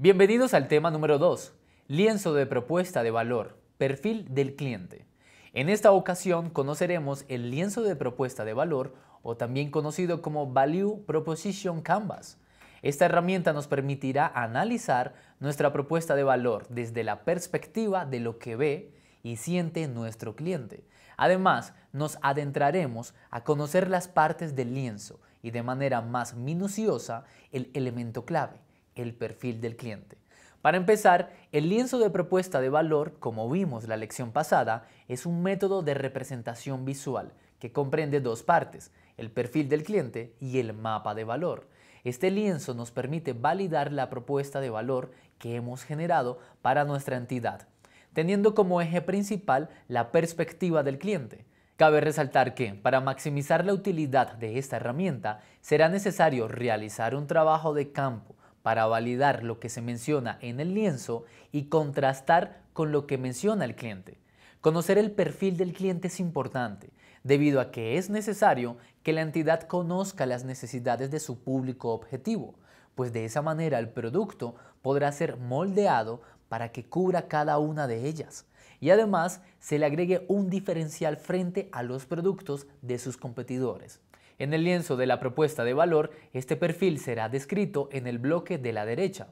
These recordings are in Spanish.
Bienvenidos al tema número 2, lienzo de propuesta de valor, perfil del cliente. En esta ocasión conoceremos el lienzo de propuesta de valor o también conocido como Value Proposition Canvas. Esta herramienta nos permitirá analizar nuestra propuesta de valor desde la perspectiva de lo que ve y siente nuestro cliente. Además, nos adentraremos a conocer las partes del lienzo y de manera más minuciosa el elemento clave el perfil del cliente. Para empezar, el lienzo de propuesta de valor, como vimos la lección pasada, es un método de representación visual que comprende dos partes, el perfil del cliente y el mapa de valor. Este lienzo nos permite validar la propuesta de valor que hemos generado para nuestra entidad, teniendo como eje principal la perspectiva del cliente. Cabe resaltar que, para maximizar la utilidad de esta herramienta, será necesario realizar un trabajo de campo para validar lo que se menciona en el lienzo y contrastar con lo que menciona el cliente. Conocer el perfil del cliente es importante, debido a que es necesario que la entidad conozca las necesidades de su público objetivo, pues de esa manera el producto podrá ser moldeado para que cubra cada una de ellas y además se le agregue un diferencial frente a los productos de sus competidores. En el lienzo de la propuesta de valor, este perfil será descrito en el bloque de la derecha.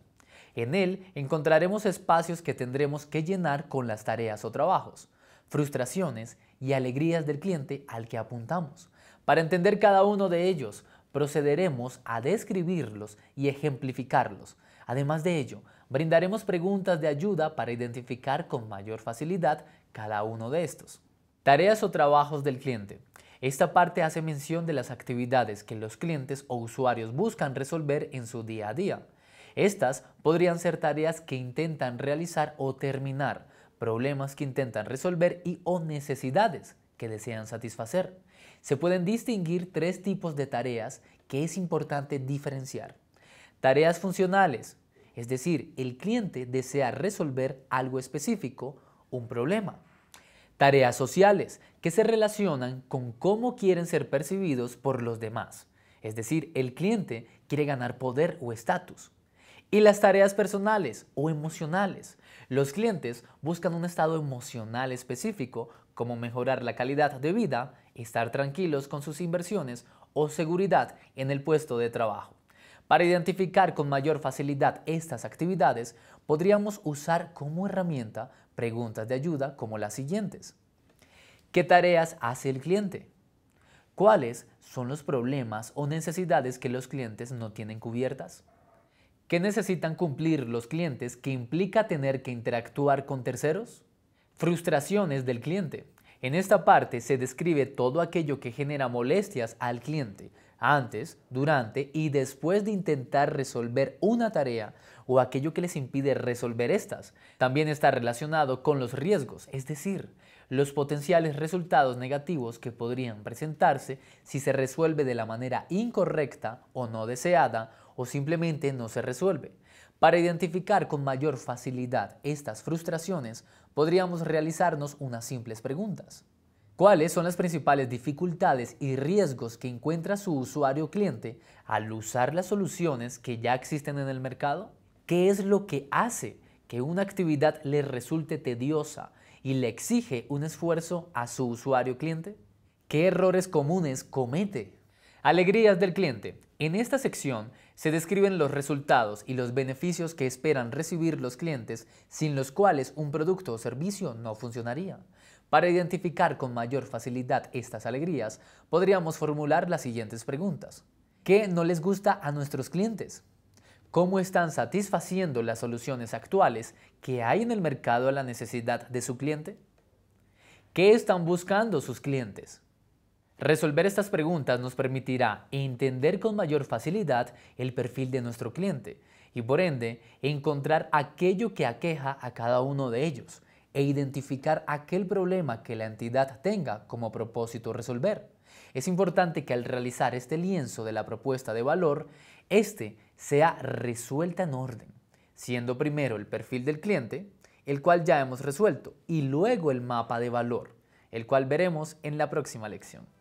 En él encontraremos espacios que tendremos que llenar con las tareas o trabajos, frustraciones y alegrías del cliente al que apuntamos. Para entender cada uno de ellos, procederemos a describirlos y ejemplificarlos. Además de ello, brindaremos preguntas de ayuda para identificar con mayor facilidad cada uno de estos. Tareas o trabajos del cliente. Esta parte hace mención de las actividades que los clientes o usuarios buscan resolver en su día a día. Estas podrían ser tareas que intentan realizar o terminar, problemas que intentan resolver y o necesidades que desean satisfacer. Se pueden distinguir tres tipos de tareas que es importante diferenciar. Tareas funcionales, es decir, el cliente desea resolver algo específico, un problema. Tareas sociales, que se relacionan con cómo quieren ser percibidos por los demás. Es decir, el cliente quiere ganar poder o estatus. Y las tareas personales o emocionales. Los clientes buscan un estado emocional específico, como mejorar la calidad de vida, estar tranquilos con sus inversiones o seguridad en el puesto de trabajo. Para identificar con mayor facilidad estas actividades, podríamos usar como herramienta preguntas de ayuda como las siguientes. ¿Qué tareas hace el cliente? ¿Cuáles son los problemas o necesidades que los clientes no tienen cubiertas? ¿Qué necesitan cumplir los clientes que implica tener que interactuar con terceros? Frustraciones del cliente. En esta parte se describe todo aquello que genera molestias al cliente, antes, durante y después de intentar resolver una tarea o aquello que les impide resolver estas. También está relacionado con los riesgos, es decir, los potenciales resultados negativos que podrían presentarse si se resuelve de la manera incorrecta o no deseada o simplemente no se resuelve. Para identificar con mayor facilidad estas frustraciones, podríamos realizarnos unas simples preguntas. ¿Cuáles son las principales dificultades y riesgos que encuentra su usuario cliente al usar las soluciones que ya existen en el mercado? ¿Qué es lo que hace que una actividad le resulte tediosa y le exige un esfuerzo a su usuario cliente? ¿Qué errores comunes comete? Alegrías del cliente. En esta sección se describen los resultados y los beneficios que esperan recibir los clientes sin los cuales un producto o servicio no funcionaría. Para identificar con mayor facilidad estas alegrías, podríamos formular las siguientes preguntas. ¿Qué no les gusta a nuestros clientes? ¿Cómo están satisfaciendo las soluciones actuales que hay en el mercado a la necesidad de su cliente? ¿Qué están buscando sus clientes? Resolver estas preguntas nos permitirá entender con mayor facilidad el perfil de nuestro cliente y por ende encontrar aquello que aqueja a cada uno de ellos e identificar aquel problema que la entidad tenga como propósito resolver. Es importante que al realizar este lienzo de la propuesta de valor, este sea resuelta en orden, siendo primero el perfil del cliente, el cual ya hemos resuelto, y luego el mapa de valor, el cual veremos en la próxima lección.